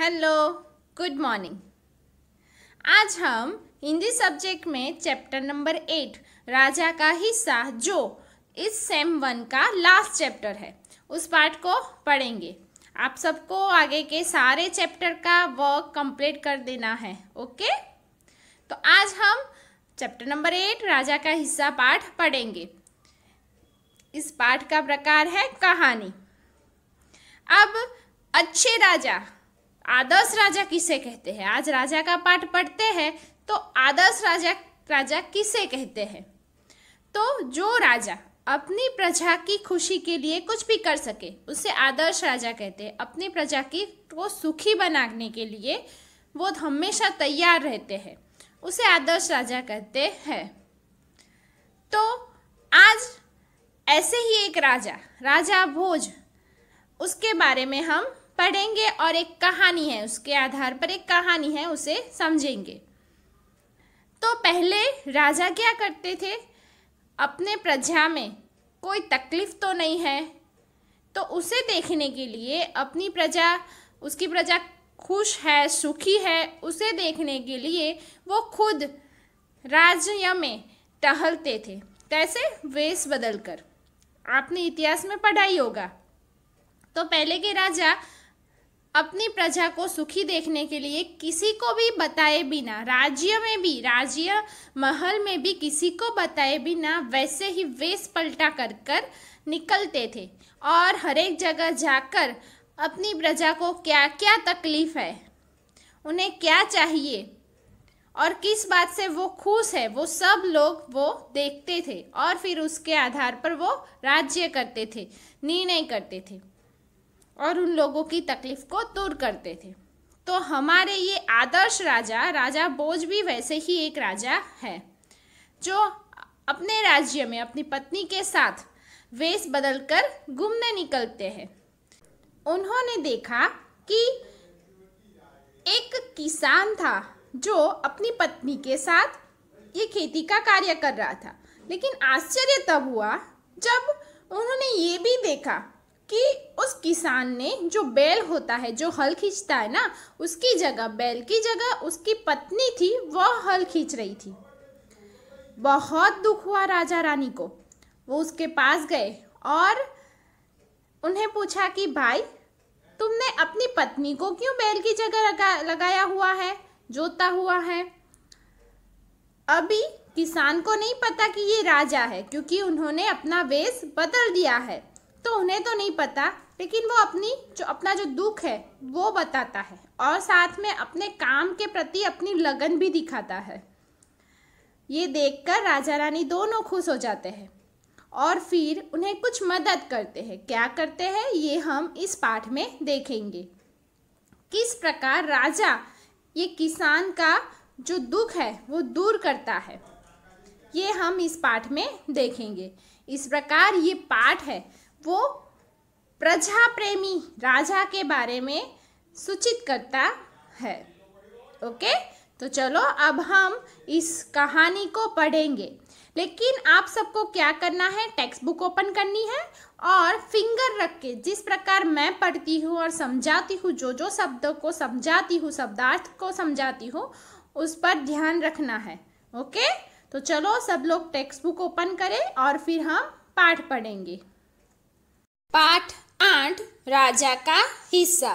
hello good morning आज हम Hindi subject में चैप्टर नंबर एट राजा का हिस्सा जो इस सेम वन का लास्ट चैप्टर है उस पार्ट को पढ़ेंगे आप सबको आगे के सारे चैप्टर का वर्क कंप्लीट कर देना है ओके तो आज हम चैप्टर नंबर एट राजा का हिस्सा पाठ पढ़ेंगे इस पाठ का प्रकार है कहानी अब अच्छे राजा आदर्श राजा किसे कहते हैं आज राजा का पाठ पढ़ते हैं तो आदर्श राजा राजा किसे कहते हैं तो जो राजा अपनी प्रजा की खुशी के लिए कुछ भी कर सके उसे आदर्श राजा कहते हैं अपनी प्रजा की को सुखी बनाने के लिए वो हमेशा तैयार रहते हैं उसे आदर्श राजा कहते हैं तो आज ऐसे ही एक राजा राजा भोज उसके बारे में हम पढ़ेंगे और एक कहानी है उसके आधार पर एक कहानी है उसे समझेंगे तो पहले राजा क्या करते थे अपने प्रजा में कोई तकलीफ तो नहीं है तो उसे देखने के लिए अपनी प्रजा उसकी प्रजा खुश है सुखी है उसे देखने के लिए वो खुद राज्य में टहलते थे कैसे वेश बदल कर आपने इतिहास में पढ़ाई होगा तो पहले के राजा अपनी प्रजा को सुखी देखने के लिए किसी को भी बताए बिना राज्य में भी राज्य महल में भी किसी को बताए बिना वैसे ही वेश पलटा कर कर निकलते थे और हर एक जगह जाकर अपनी प्रजा को क्या क्या तकलीफ़ है उन्हें क्या चाहिए और किस बात से वो खुश है वो सब लोग वो देखते थे और फिर उसके आधार पर वो राज्य करते थे निर्णय करते थे और उन लोगों की तकलीफ को दूर करते थे तो हमारे ये आदर्श राजा राजा बोझ भी वैसे ही एक राजा है जो अपने राज्य में अपनी पत्नी के साथ वेश बदलकर घूमने निकलते हैं उन्होंने देखा कि एक किसान था जो अपनी पत्नी के साथ ये खेती का कार्य कर रहा था लेकिन आश्चर्य तब हुआ जब उन्होंने ये भी देखा कि उस किसान ने जो बैल होता है जो हल खींचता है ना उसकी जगह बैल की जगह उसकी पत्नी थी वह हल खींच रही थी बहुत दुख हुआ राजा रानी को वो उसके पास गए और उन्हें पूछा कि भाई तुमने अपनी पत्नी को क्यों बैल की जगह लगा, लगाया हुआ है जोता हुआ है अभी किसान को नहीं पता कि ये राजा है क्योंकि उन्होंने अपना वेश बदल दिया है तो उन्हें तो नहीं पता लेकिन वो अपनी जो अपना जो दुख है वो बताता है और साथ में अपने काम के प्रति अपनी लगन भी दिखाता है ये देखकर राजा रानी दोनों खुश हो जाते हैं और फिर उन्हें कुछ मदद करते हैं क्या करते हैं ये हम इस पाठ में देखेंगे किस प्रकार राजा ये किसान का जो दुख है वो दूर करता है ये हम इस पाठ में देखेंगे इस प्रकार ये पाठ है वो प्रजा प्रेमी राजा के बारे में सूचित करता है ओके तो चलो अब हम इस कहानी को पढ़ेंगे लेकिन आप सबको क्या करना है टेक्स्ट बुक ओपन करनी है और फिंगर रख के जिस प्रकार मैं पढ़ती हूँ और समझाती हूँ जो जो शब्द को समझाती हूँ शब्दार्थ को समझाती हूँ उस पर ध्यान रखना है ओके तो चलो सब लोग टेक्स्ट बुक ओपन करें और फिर हम पाठ पढ़ेंगे पाठ आठ राजा का हिस्सा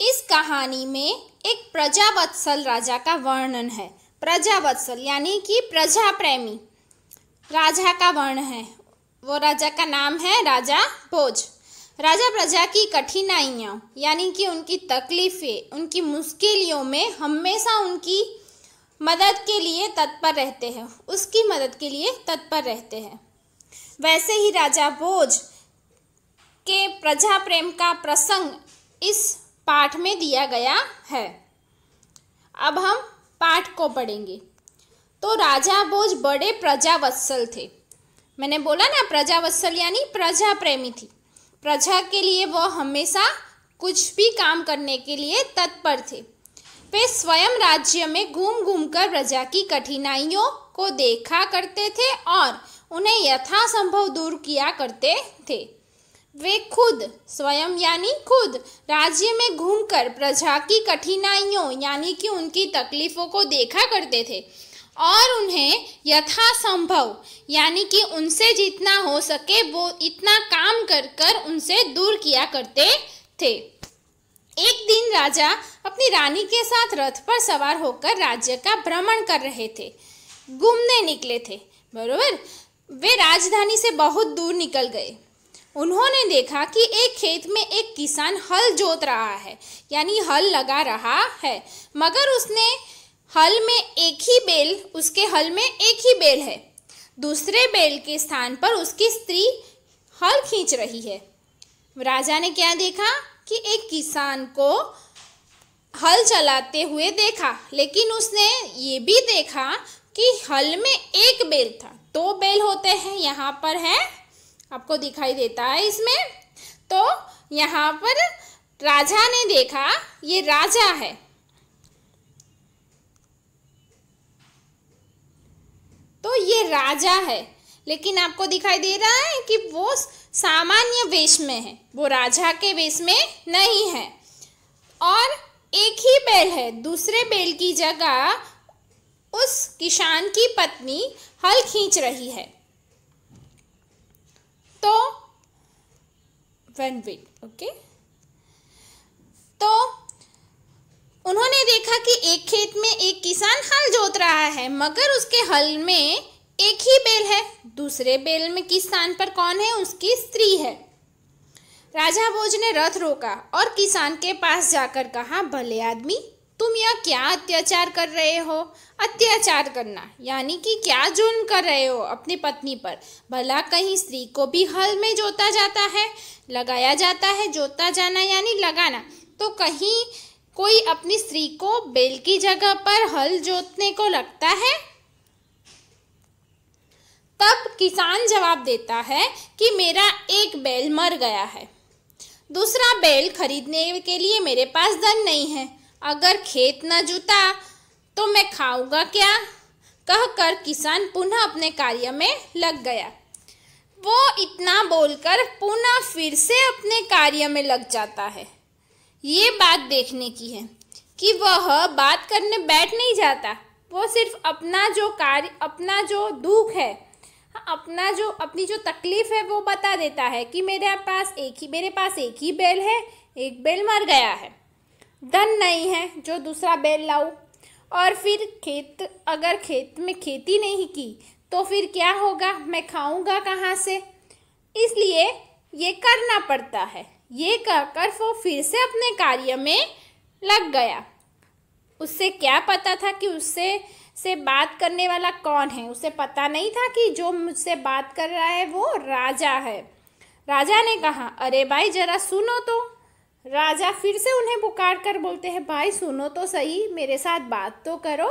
इस कहानी में एक प्रजावत्सल राजा का वर्णन है प्रजावत्सल यानी कि प्रजा प्रेमी राजा का वर्ण है वो राजा का नाम है राजा भोज राजा प्रजा की कठिनाइयाँ यानी कि उनकी तकलीफ़ें उनकी मुश्किलियों में हमेशा उनकी मदद के लिए तत्पर रहते हैं उसकी मदद के लिए तत्पर रहते हैं वैसे ही राजा भोज के प्रजा प्रेम का प्रसंग इस पाठ में दिया गया है अब हम पाठ को पढ़ेंगे तो राजा बोझ बड़े प्रजावत्सल थे मैंने बोला ना प्रजावत्सल यानी प्रजा प्रेमी थी प्रजा के लिए वह हमेशा कुछ भी काम करने के लिए तत्पर थे वे स्वयं राज्य में घूम घूम कर प्रजा की कठिनाइयों को देखा करते थे और उन्हें यथासंभव दूर किया करते थे वे खुद स्वयं यानी खुद राज्य में घूमकर प्रजा की कठिनाइयों यानी कि उनकी तकलीफ़ों को देखा करते थे और उन्हें यथासंभव यानी कि उनसे जितना हो सके वो इतना काम कर कर उनसे दूर किया करते थे एक दिन राजा अपनी रानी के साथ रथ पर सवार होकर राज्य का भ्रमण कर रहे थे घूमने निकले थे बरोबर वे राजधानी से बहुत दूर निकल गए उन्होंने देखा कि एक खेत में एक किसान हल जोत रहा है यानी हल लगा रहा है मगर उसने हल में एक ही बेल उसके हल में एक ही बेल है दूसरे बेल के स्थान पर उसकी स्त्री हल खींच रही है राजा ने क्या देखा कि एक किसान को हल चलाते हुए देखा लेकिन उसने ये भी देखा कि हल में एक बेल था दो बेल होते हैं यहाँ पर है आपको दिखाई देता है इसमें तो यहाँ पर राजा ने देखा ये राजा है तो ये राजा है लेकिन आपको दिखाई दे रहा है कि वो सामान्य वेश में है वो राजा के वेश में नहीं है और एक ही बैल है दूसरे बैल की जगह उस किसान की पत्नी हल खींच रही है तो वेन विल ओके तो उन्होंने देखा कि एक खेत में एक किसान हल जोत रहा है मगर उसके हल में एक ही बेल है दूसरे बेल में किस स्थान पर कौन है उसकी स्त्री है राजा भोज ने रथ रोका और किसान के पास जाकर कहा भले आदमी तुम यह क्या अत्याचार कर रहे हो अत्याचार करना यानी कि क्या जुर्म कर रहे हो अपनी पत्नी पर भला कहीं स्त्री को भी हल में जोता जाता है लगाया जाता है जोता जाना यानी लगाना तो कहीं कोई अपनी स्त्री को बेल की जगह पर हल जोतने को लगता है तब किसान जवाब देता है कि मेरा एक बैल मर गया है दूसरा बैल खरीदने के लिए मेरे पास धन नहीं है अगर खेत न जुता तो मैं खाऊंगा क्या कहकर किसान पुनः अपने कार्य में लग गया वो इतना बोलकर पुनः फिर से अपने कार्य में लग जाता है ये बात देखने की है कि वह बात करने बैठ नहीं जाता वो सिर्फ अपना जो कार्य अपना जो दुख है अपना जो अपनी जो तकलीफ़ है वो बता देता है कि मेरे पास एक ही मेरे पास एक ही बैल है एक बैल मर गया है धन नहीं है जो दूसरा बैल लाओ और फिर खेत अगर खेत में खेती नहीं की तो फिर क्या होगा मैं खाऊंगा कहाँ से इसलिए ये करना पड़ता है ये कहकर वो फिर से अपने कार्य में लग गया उससे क्या पता था कि उससे से बात करने वाला कौन है उसे पता नहीं था कि जो मुझसे बात कर रहा है वो राजा है राजा ने कहा अरे भाई जरा सुनो तो राजा फिर से उन्हें पुकार कर बोलते हैं भाई सुनो तो सही मेरे साथ बात तो करो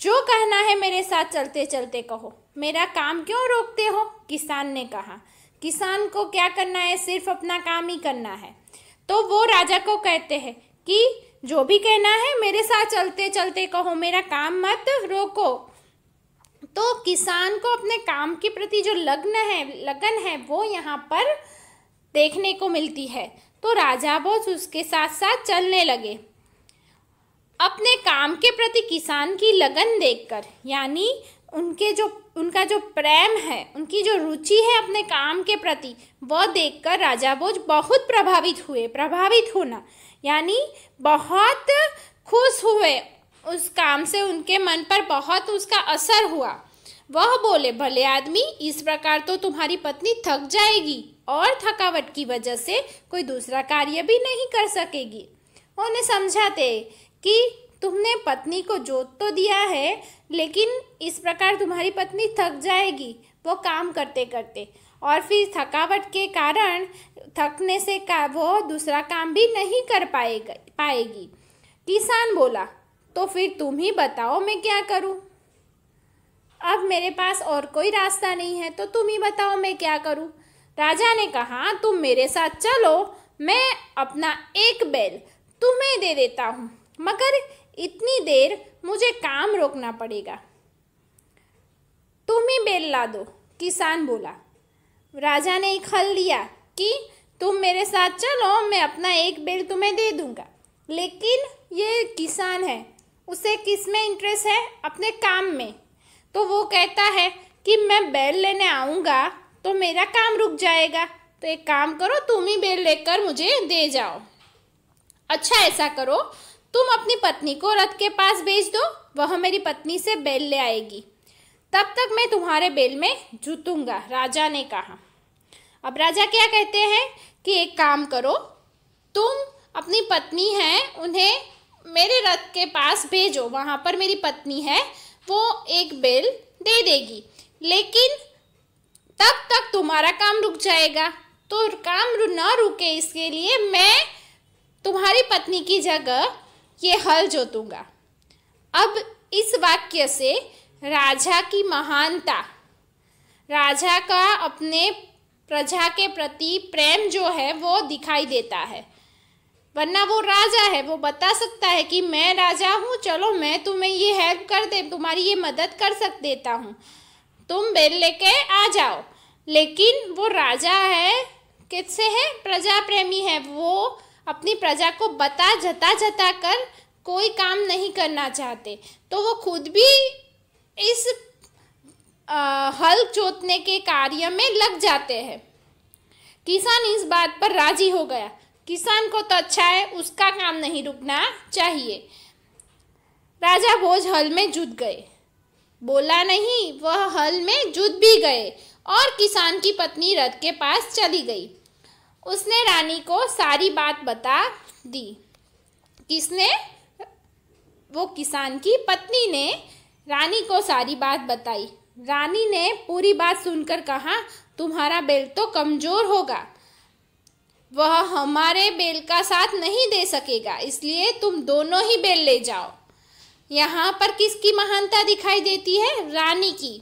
जो कहना है मेरे साथ चलते चलते कहो मेरा काम क्यों रोकते हो किसान ने कहा किसान को क्या करना है सिर्फ अपना काम ही करना है तो वो राजा को कहते हैं कि जो भी कहना है मेरे साथ चलते चलते कहो मेरा काम मत रोको तो किसान को अपने काम के प्रति जो लग्न है लगन है वो यहाँ पर देखने को मिलती है तो राजा बोझ उसके साथ साथ चलने लगे अपने काम के प्रति किसान की लगन देखकर यानी उनके जो उनका जो प्रेम है उनकी जो रुचि है अपने काम के प्रति वह देखकर राजा बोझ बहुत प्रभावित हुए प्रभावित होना यानी बहुत खुश हुए उस काम से उनके मन पर बहुत उसका असर हुआ वह बोले भले आदमी इस प्रकार तो तुम्हारी पत्नी थक जाएगी और थकावट की वजह से कोई दूसरा कार्य भी नहीं कर सकेगी उन्हें समझाते कि तुमने पत्नी को जोत तो दिया है लेकिन इस प्रकार तुम्हारी पत्नी थक जाएगी वो काम करते करते और फिर थकावट के कारण थकने से का वो दूसरा काम भी नहीं कर पाएगा पाएगी किसान बोला तो फिर तुम ही बताओ मैं क्या करूं अब मेरे पास और कोई रास्ता नहीं है तो तुम ही बताओ मैं क्या करूं राजा ने कहा तुम मेरे साथ चलो मैं अपना एक बैल तुम्हें दे देता हूँ मगर इतनी देर मुझे काम रोकना पड़ेगा तुम ही बैल ला दो किसान बोला राजा ने एक हल लिया कि तुम मेरे साथ चलो मैं अपना एक बैल तुम्हें दे दूंगा लेकिन ये किसान है उसे किस में इंटरेस्ट है अपने काम में तो वो कहता है कि मैं बैल लेने आऊँगा तो मेरा काम रुक जाएगा तो एक काम करो तुम ही बेल लेकर मुझे दे जाओ अच्छा ऐसा करो तुम अपनी पत्नी को रथ के पास भेज दो वह मेरी पत्नी से बेल ले आएगी तब तक मैं तुम्हारे बेल में जुतूंगा राजा ने कहा अब राजा क्या कहते हैं कि एक काम करो तुम अपनी पत्नी है उन्हें मेरे रथ के पास भेजो वहाँ पर मेरी पत्नी है वो एक बेल दे देगी लेकिन तब तक तुम्हारा काम रुक जाएगा तो काम न रुके इसके लिए मैं तुम्हारी पत्नी की जगह ये हल जोतूंगा अब इस वाक्य से राजा की महानता राजा का अपने प्रजा के प्रति प्रेम जो है वो दिखाई देता है वरना वो राजा है वो बता सकता है कि मैं राजा हूँ चलो मैं तुम्हें ये हेल्प कर दे तुम्हारी ये मदद कर सक देता हूँ तुम बेल लेके आ जाओ लेकिन वो राजा है किससे है प्रजा प्रेमी है वो अपनी प्रजा को बता जता जता कर कोई काम नहीं करना चाहते तो वो खुद भी इस हल जोतने के कार्य में लग जाते हैं किसान इस बात पर राजी हो गया किसान को तो अच्छा है उसका काम नहीं रुकना चाहिए राजा भोज हल में जुट गए बोला नहीं वह हल में जुद भी गए और किसान की पत्नी रथ के पास चली गई उसने रानी को सारी बात बता दी किसने वो किसान की पत्नी ने रानी को सारी बात बताई रानी ने पूरी बात सुनकर कहा तुम्हारा बैल तो कमज़ोर होगा वह हमारे बैल का साथ नहीं दे सकेगा इसलिए तुम दोनों ही बैल ले जाओ यहाँ पर किसकी महानता दिखाई देती है रानी की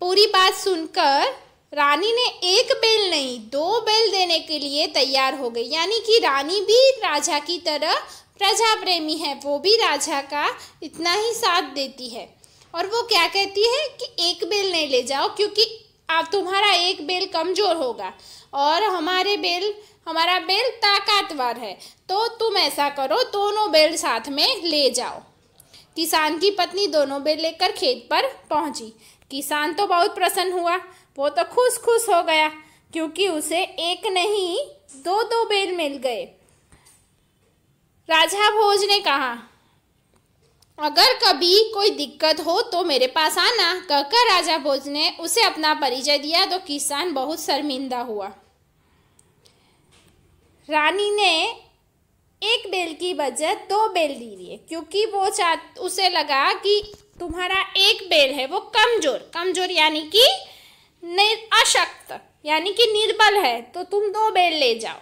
पूरी बात सुनकर रानी ने एक बेल नहीं दो बेल देने के लिए तैयार हो गई यानी कि रानी भी राजा की तरह प्रजा प्रेमी है वो भी राजा का इतना ही साथ देती है और वो क्या कहती है कि एक बेल नहीं ले जाओ क्योंकि आप तुम्हारा एक बेल कमज़ोर होगा और हमारे बेल हमारा बेल ताकतवर है तो तुम ऐसा करो दोनों बेल साथ में ले जाओ किसान की पत्नी दोनों बेल लेकर खेत पर पहुंची किसान तो बहुत प्रसन्न हुआ वो तो खुश खुश हो गया क्योंकि उसे एक नहीं दो दो बेल मिल गए राजा भोज ने कहा अगर कभी कोई दिक्कत हो तो मेरे पास आना कहकर राजा भोज ने उसे अपना परिचय दिया तो किसान बहुत शर्मिंदा हुआ रानी ने एक बेल की बजाय दो बेल दी दिए क्योंकि वो चाह उसे लगा कि तुम्हारा एक बेल है वो कमजोर कमजोर यानी कि अशक्त यानी कि निर्बल है तो तुम दो बेल ले जाओ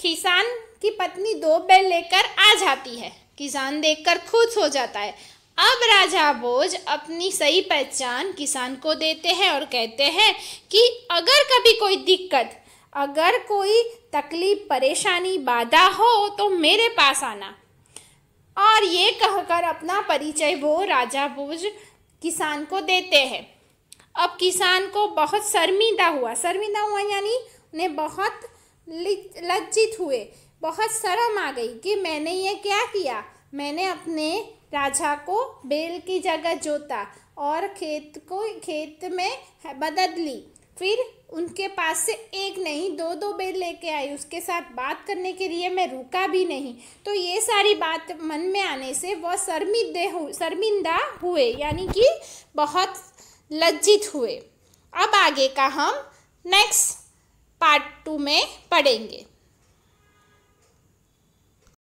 किसान की पत्नी दो बेल लेकर आ जाती है किसान देखकर खुश हो जाता है अब राजा भोज अपनी सही पहचान किसान को देते हैं और कहते हैं कि अगर कभी कोई दिक्कत अगर कोई तकलीफ परेशानी बाधा हो तो मेरे पास आना और ये कहकर अपना परिचय वो राजा भोज किसान को देते हैं अब किसान को बहुत शर्मिंदा हुआ शर्मिंदा हुआ यानी उन्हें बहुत लज्जित हुए बहुत शर्म आ गई कि मैंने ये क्या किया मैंने अपने राजा को बेल की जगह जोता और खेत को खेत में बदल ली फिर उनके पास से एक नहीं दो दो बेल लेके आई उसके साथ बात करने के लिए मैं रुका भी नहीं तो ये सारी बात मन में आने से वह शर्मिंदे हु शर्मिंदा हुए यानी कि बहुत लज्जित हुए अब आगे का हम नेक्स्ट पार्ट टू में पढ़ेंगे